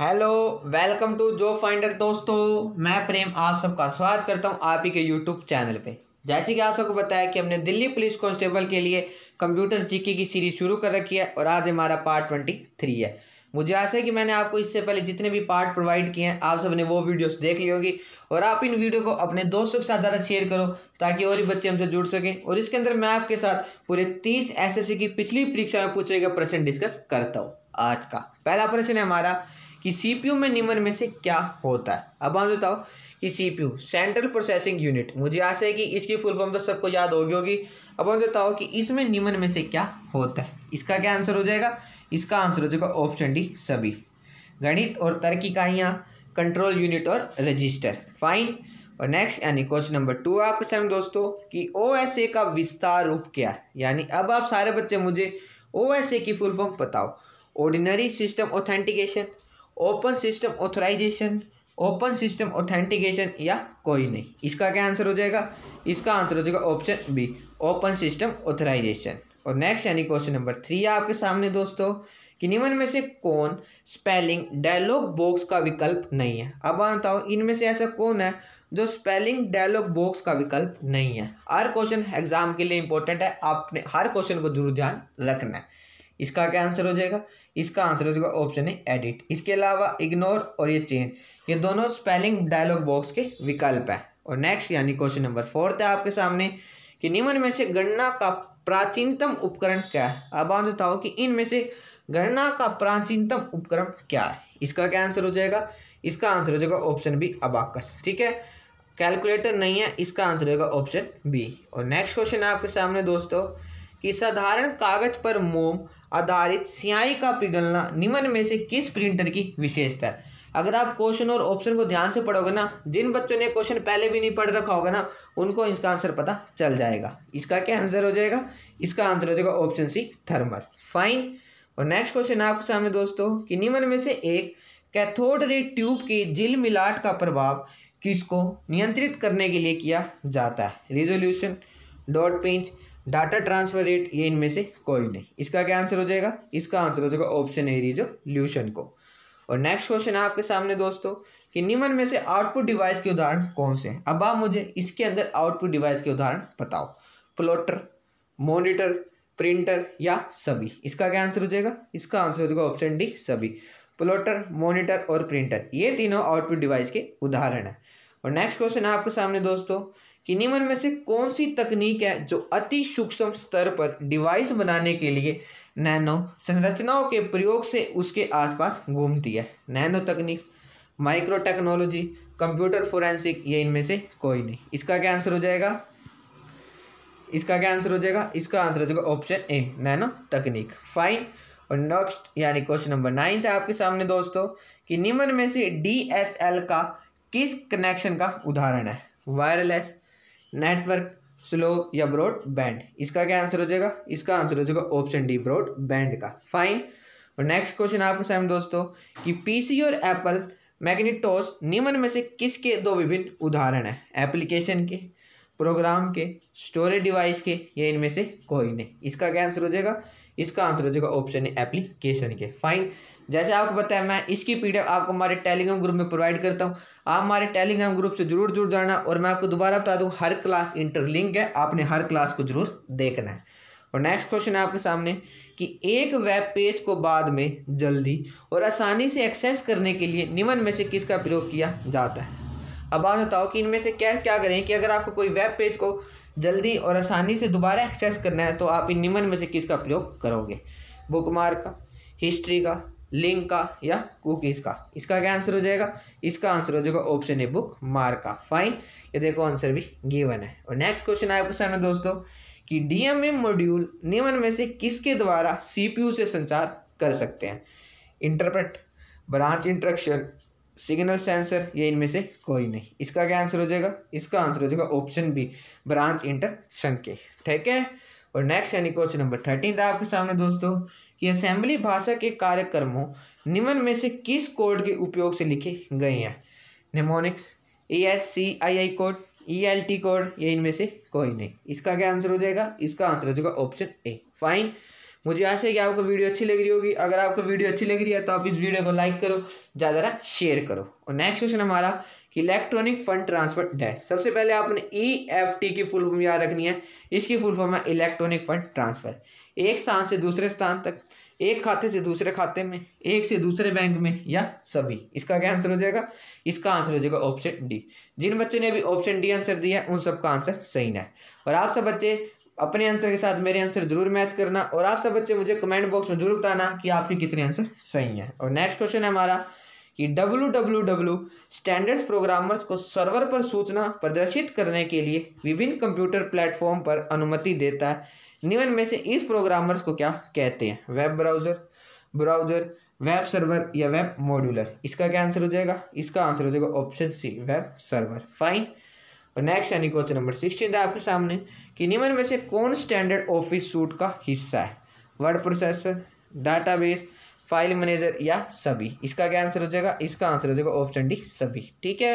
hello welcome to job finder दोस्तों मैं प्रेम आप सबका स्वागत करता हूं आप ही के यूट्यूब चैनल पे जैसे कि आप सबको बताया कि हमने दिल्ली पुलिस कांस्टेबल के लिए कंप्यूटर जीके की सीरीज शुरू कर रखी है और आज हमारा पार्ट ट्वेंटी थ्री है मुझे आशा है कि मैंने आपको इससे पहले जितने भी पार्ट प्रोवाइड किए हैं आप सब ने वो वीडियोस देख ली होगी और आप इन वीडियो को अपने दोस्तों के साथ ज़्यादा शेयर करो ताकि और भी बच्चे हमसे जुड़ सकें और इसके अंदर मैं आपके साथ पूरे तीस एसएससी की पिछली परीक्षा में पूछे गए प्रश्न डिस्कस करता हूँ आज का पहला प्रश्न है हमारा कि सीपीयू में निम्न में से क्या होता है अब आप बताओ कि सीपीयू सेंट्रल प्रोसेसिंग यूनिट मुझे आशा है कि इसकी फुल फॉर्म तो सबको याद होगी होगी अब आप बताओ कि इसमें निम्न में से क्या होता है इसका क्या आंसर हो जाएगा इसका आंसर हो जाएगा ऑप्शन डी सभी गणित और तर्क इकाइयाँ कंट्रोल यूनिट और रजिस्टर फाइन और नेक्स्ट यानी क्वेश्चन नंबर टू आपके सामने दोस्तों कि ओ का विस्तार रूप क्या है यानी अब आप सारे बच्चे मुझे ओ की फुल फॉर्म बताओ ordinary system authentication open system authorization open system authentication या कोई नहीं इसका क्या आंसर हो जाएगा इसका आंसर हो जाएगा option B open system authorization और नेक्स्ट यानी क्वेश्चन नंबर थ्री है आपके सामने दोस्तों कि निम्न में से कौन स्पेलिंग डायलॉग बॉक्स का विकल्प नहीं है अब बताओ इनमें से ऐसा कौन है जो स्पेलिंग डायलॉग बॉक्स का विकल्प नहीं है हर क्वेश्चन एग्जाम के लिए इंपॉर्टेंट है आपने हर क्वेश्चन को जरूर ध्यान रखना है इसका क्या आंसर हो जाएगा इसका आंसर हो जाएगा ऑप्शन है एडिट इसके अलावा इग्नोर और ये चेंज ये दोनों स्पेलिंग डायलॉग बॉक्स के विकल्प है और नेक्स्ट यानी क्वेश्चन नंबर फोर्थ है आपके सामने कि निम्न में से गणना का प्राचीनतम उपकरण क्या है अब आप बताओ कि इनमें से गणना का प्राचीनतम उपकरण क्या है इसका क्या आंसर हो जाएगा इसका आंसर हो जाएगा ऑप्शन बी अबाकस ठीक है कैलकुलेटर नहीं है इसका आंसर होगा ऑप्शन बी और नेक्स्ट क्वेश्चन है आपके सामने दोस्तों कि साधारण कागज पर मोम आधारित स्याही का पिघलना निम्न में से किस प्रिंटर की विशेषता है अगर आप क्वेश्चन और ऑप्शन को ध्यान से पढ़ोगे ना जिन बच्चों ने क्वेश्चन पहले भी नहीं पढ़ रखा होगा ना उनको इसका आंसर पता चल जाएगा इसका क्या आंसर हो जाएगा इसका आंसर हो जाएगा ऑप्शन सी थर्मल फाइन और नेक्स्ट क्वेश्चन आपके सामने दोस्तों कि निम्न में से एक कैथोड रे ट्यूब के जिल मिलाट का प्रभाव किसको नियंत्रित करने के लिए किया जाता है resolution dot pitch data transfer rate ये इनमें से कोई नहीं इसका क्या आंसर हो जाएगा इसका आंसर हो जाएगा ऑप्शन ए ल्यूशन को और नेक्स्ट क्वेश्चन है आपके सामने दोस्तों कि निम्न में से आउटपुट डिवाइस के उदाहरण कौन से हैं अब आप मुझे इसके अंदर आउटपुट डिवाइस के उदाहरण बताओ प्लॉटर मोनिटर प्रिंटर या सभी इसका क्या आंसर हो जाएगा इसका आंसर हो जाएगा ऑप्शन डी सभी प्लॉटर मोनिटर और प्रिंटर ये तीनों आउटपुट डिवाइस के उदाहरण हैं और नेक्स्ट क्वेश्चन है आपके सामने दोस्तों कि निम्न में से कौन सी तकनीक है जो अति सूक्ष्म स्तर पर डिवाइस बनाने के लिए नैनो संरचनाओं के प्रयोग से उसके आसपास घूमती है नैनो तकनीक माइक्रो टेक्नोलॉजी कंप्यूटर फोरेंसिक ये इनमें से कोई नहीं इसका क्या आंसर हो जाएगा इसका क्या आंसर हो जाएगा इसका आंसर हो जाएगा ऑप्शन ए नैनो तकनीक फाइन और नेक्स्ट यानी क्वेश्चन नंबर नाइन था आपके सामने दोस्तों कि निम्न में से डी एस एल का किस कनेक्शन का उदाहरण है वायरलेस नेटवर्क स्लो या ब्रॉड बैंड इसका क्या आंसर हो जाएगा इसका आंसर हो जाएगा ऑप्शन डी ब्रॉड बैंड का फाइन और नेक्स्ट क्वेश्चन आपके सामने दोस्तों कि पीसी और एप्पल मैग्नेटोस निम्न में से किसके दो विभिन्न उदाहरण हैं एप्लीकेशन के प्रोग्राम के स्टोरेज डिवाइस के या इनमें से कोई नहीं इसका क्या आंसर हो जाएगा इसका आंसर हो जाएगा ऑप्शन एप्लीकेशन के फाइन जैसे आपको बताया मैं इसकी पीडीएफ आपको हमारे टेलीग्राम ग्रुप में प्रोवाइड करता हूँ आप हमारे टेलीग्राम ग्रुप से जरूर जुड़ जाना और मैं आपको दोबारा बता दूँ हर क्लास इंटरलिंक है आपने हर क्लास को जरूर देखना है और नेक्स्ट क्वेश्चन है आपके सामने कि एक वेब पेज को बाद में जल्दी और आसानी से एक्सेस करने के लिए निम्न में से किसका प्रयोग किया जाता है अब आप बताओ कि इनमें से क्या क्या करें कि अगर आपको कोई वेब पेज को जल्दी और आसानी से दोबारा एक्सेस करना है तो आप इन निम्न में से किसका प्रयोग करोगे बुकमार्क का हिस्ट्री का लिंक का या कुकीज़ का इसका क्या आंसर हो जाएगा इसका आंसर हो जाएगा ऑप्शन ए बुक मार्क का फाइन ये देखो आंसर भी गिवन है और नेक्स्ट क्वेश्चन आया पूछा सामने दोस्तों कि डीएमएम मॉड्यूल निम्न में से किसके द्वारा सीपीयू से संचार कर सकते हैं interpret branch instruction signal sensor ये इनमें से कोई नहीं इसका क्या आंसर हो जाएगा इसका आंसर हो जाएगा ऑप्शन बी ब्रांच इंटर संके ठीक है और नेक्स्ट यानी क्वेश्चन नंबर थर्टीन था आपके सामने दोस्तों कि असेंबली भाषा के कार्यक्रमों निम्न में से किस कोड के उपयोग से लिखे गए हैं mnemonics E S C I I code E L T code ये इनमें से कोई नहीं इसका क्या आंसर हो जाएगा इसका आंसर हो जाएगा ऑप्शन ए फाइन मुझे आशा है कि आपको वीडियो अच्छी लग रही होगी अगर आपको वीडियो अच्छी लग रही है तो आप इस वीडियो को लाइक करो ज़्यादा शेयर करो और नेक्स्ट क्वेश्चन हमारा कि इलेक्ट्रॉनिक फंड ट्रांसफर डैश सबसे पहले आपने ई एफ टी की फुल फॉर्म याद रखनी है इसकी फुल फॉर्म है इलेक्ट्रॉनिक फंड ट्रांसफर एक स्थान से दूसरे स्थान तक एक खाते से दूसरे खाते में एक से दूसरे बैंक में या सभी इसका क्या आंसर हो जाएगा इसका आंसर हो जाएगा ऑप्शन डी जिन बच्चों ने अभी ऑप्शन डी आंसर दिया है उन सबका आंसर सही ना है और आप सब बच्चे अपने आंसर के साथ मेरे आंसर जरूर मैच करना और आप सब बच्चे मुझे कमेंट बॉक्स में जरूर बताना कि आपके कितने आंसर सही हैं और नेक्स्ट क्वेश्चन है हमारा कि W W W standards programmers को सर्वर पर सूचना प्रदर्शित करने के लिए विभिन्न कंप्यूटर प्लेटफॉर्म पर अनुमति देता है निम्न में से इस प्रोग्रामर्स को क्या कहते हैं web browser browser web server या वेब मॉड्यूलर इसका क्या आंसर हो जाएगा इसका आंसर हो जाएगा option C web server fine और नेक्स्ट यानी क्वेश्चन नंबर सिक्सटीन था आपके सामने कि निम्न में से कौन स्टैंडर्ड ऑफिस सूट का हिस्सा है word processor database file manager या सभी इसका क्या आंसर हो जाएगा इसका आंसर हो जाएगा ऑप्शन डी सभी ठीक है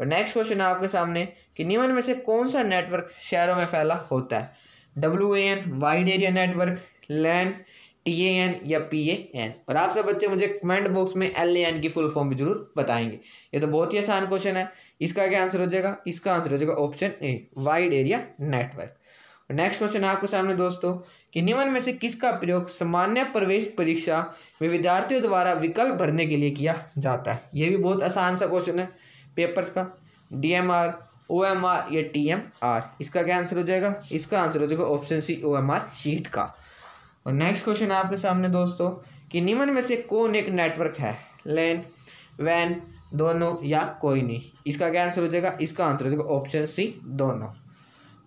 और नेक्स्ट क्वेश्चन है आपके सामने कि निम्न में से कौन सा नेटवर्क शहरों में फैला होता है W A N wide area network LAN T A N या पी ए एन और आप सब बच्चे मुझे कमेंट बॉक्स में एल ए एन की फुल फॉर्म भी जरूर बताएंगे ये तो बहुत ही आसान क्वेश्चन है इसका क्या आंसर हो जाएगा इसका आंसर हो जाएगा option A wide area network next question आपके सामने दोस्तों कि निम्न में से किसका प्रयोग सामान्य प्रवेश परीक्षा में विद्यार्थियों द्वारा विकल्प भरने के लिए किया जाता है ये भी बहुत आसान सा क्वेश्चन है पेपर्स का D M R O M R या टी एम आर इसका क्या आंसर हो जाएगा इसका आंसर हो जाएगा option C O M R sheet का और नेक्स्ट क्वेश्चन आपके सामने दोस्तों कि निम्न में से कौन एक नेटवर्क है लेन वैन दोनों या कोई नहीं इसका क्या आंसर हो जाएगा इसका आंसर हो जाएगा ऑप्शन सी दोनों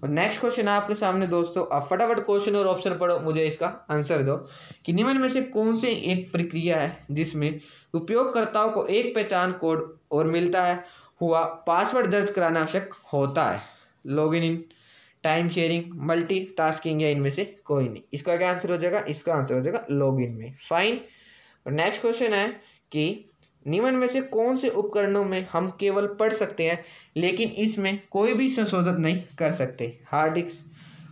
और नेक्स्ट क्वेश्चन है आपके सामने दोस्तों अब फटाफट क्वेश्चन और ऑप्शन पढ़ो मुझे इसका आंसर दो कि निम्न में से कौन से एक प्रक्रिया है जिसमें उपयोगकर्ताओं को एक पहचान कोड और मिलता है हुआ पासवर्ड दर्ज कराना आवश्यक होता है log in time sharing multitasking या इनमें से कोई नहीं इसका क्या आंसर हो जाएगा इसका आंसर हो जाएगा इन में फाइन और नेक्स्ट क्वेश्चन है कि निम्न में से कौन से उपकरणों में हम केवल पढ़ सकते हैं लेकिन इसमें कोई भी संशोधन नहीं कर सकते hard disk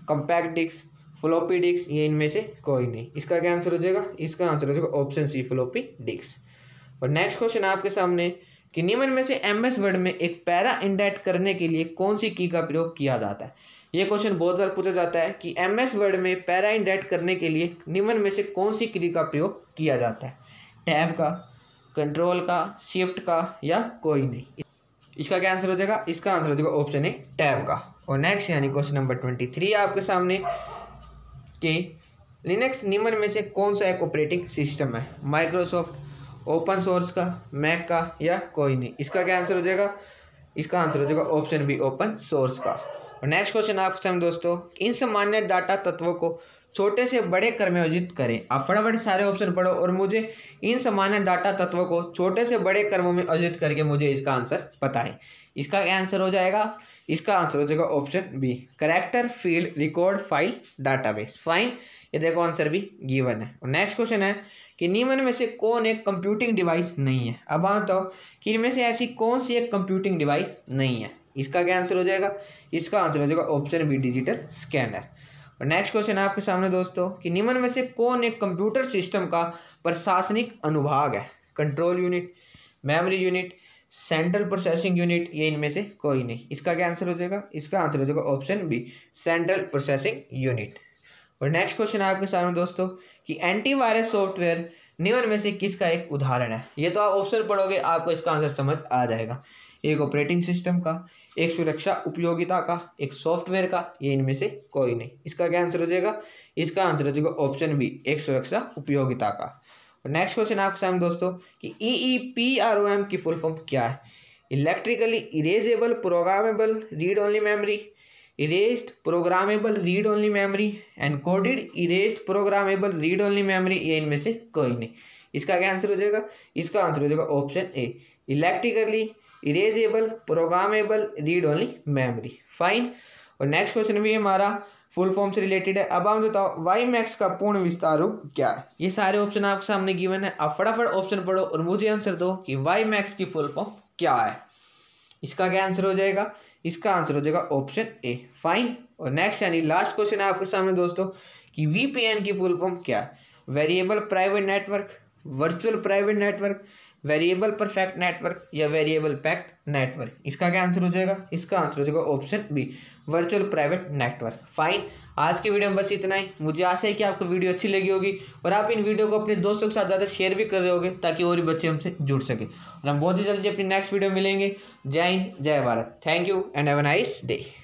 compact disk floppy disk ये इनमें से कोई नहीं इसका क्या आंसर हो जाएगा इसका आंसर हो जाएगा ऑप्शन सी फ्लोपी डिस्क और नेक्स्ट क्वेश्चन आपके सामने कि निम्न में से एम एस वर्ड में एक पैरा इंडेट करने के लिए कौन सी की का प्रयोग किया जाता है ये क्वेश्चन बहुत बार पूछा जाता है कि एम एस वर्ड में पैरा इंडेट करने के लिए निम्न में से कौन सी क्री का प्रयोग किया जाता है टैब का कंट्रोल का शिफ्ट का या कोई नहीं इसका क्या आंसर हो जाएगा इसका आंसर हो जाएगा ऑप्शन ए टैब का और नेक्स्ट यानी क्वेश्चन नंबर ट्वेंटी थ्री आपके सामने कि लिनक्स निम्न में से कौन सा एक ऑपरेटिंग सिस्टम है माइक्रोसॉफ्ट ओपन सोर्स का मैक का या कोई नहीं इसका क्या आंसर हो जाएगा इसका आंसर हो जाएगा ऑप्शन बी ओपन सोर्स का और नेक्स्ट क्वेश्चन आपके सामने दोस्तों इन सामान्य डाटा तत्वों को छोटे से बड़े क्रम में करें आप फटाफट सारे ऑप्शन पढ़ो और मुझे इन सामान्य डाटा तत्वों को छोटे से बड़े क्रमों में आयोजित करके मुझे इसका आंसर बताएं इसका क्या आंसर हो जाएगा इसका आंसर हो जाएगा option B character field record file database fine ये देखो आंसर भी गिवन है और नेक्स्ट क्वेश्चन है कि निम्न में से कौन एक कंप्यूटिंग डिवाइस नहीं है अब हूँ कि इनमें से ऐसी कौन सी एक कंप्यूटिंग डिवाइस नहीं है इसका क्या आंसर हो जाएगा इसका आंसर हो जाएगा ऑप्शन बी डिजिटल स्कैनर और नेक्स्ट क्वेश्चन है आपके सामने दोस्तों कि निम्न में से कौन एक कंप्यूटर सिस्टम का प्रशासनिक अनुभाग है control unit memory unit central processing unit ये इनमें से कोई नहीं इसका क्या आंसर हो जाएगा इसका आंसर हो जाएगा option B central processing unit और नेक्स्ट क्वेश्चन है आपके सामने दोस्तों कि एंटीवायरस सॉफ्टवेयर निम्न में से किसका एक उदाहरण है ये तो आप ऑप्शन पढ़ोगे आपको इसका आंसर समझ आ जाएगा एक ऑपरेटिंग सिस्टम का एक सुरक्षा उपयोगिता का एक सॉफ्टवेयर का ये इनमें से कोई नहीं इसका क्या आंसर हो जाएगा इसका आंसर हो जाएगा ऑप्शन बी एक सुरक्षा उपयोगिता का नेक्स्ट क्वेश्चन आपके सामने दोस्तों कि E E P R O M की फुल फॉर्म क्या है electrically erasable programmable read only memory erased programmable read only memory encoded erased programmable read only memory ये इनमें से कोई नहीं इसका क्या आंसर हो जाएगा इसका आंसर हो जाएगा option A electrically erasable programmable read only memory fine और नेक्स्ट क्वेश्चन भी हमारा फुल फॉर्म से रिलेटेड है अब हम बताओ वाई मैक्स का पूर्ण विस्तार रूप क्या है ये सारे ऑप्शन आपके सामने गिवन है आप फटाफट ऑप्शन पढ़ो और मुझे आंसर दो कि वाई मैक्स की फुल फॉर्म क्या है इसका क्या आंसर हो जाएगा इसका आंसर हो जाएगा ऑप्शन ए फाइन और नेक्स्ट यानी लास्ट क्वेश्चन है आपके सामने दोस्तों कि वीपीएन की फुल फॉर्म क्या है variable private network virtual private network variable perfect network या वेरिएबल पैक्ट नेटवर्क इसका क्या आंसर हो जाएगा इसका आंसर हो जाएगा option B virtual private network fine आज के वीडियो में बस इतना ही मुझे आशा है कि आपको वीडियो अच्छी लगी होगी और आप इन वीडियो को अपने दोस्तों के साथ ज़्यादा शेयर भी कर रहे होगे ताकि और भी बच्चे हमसे जुड़ सके और हम बहुत ही जल्दी अपनी नेक्स्ट वीडियो मिलेंगे जय हिंद जय Bharat thank you and have a nice day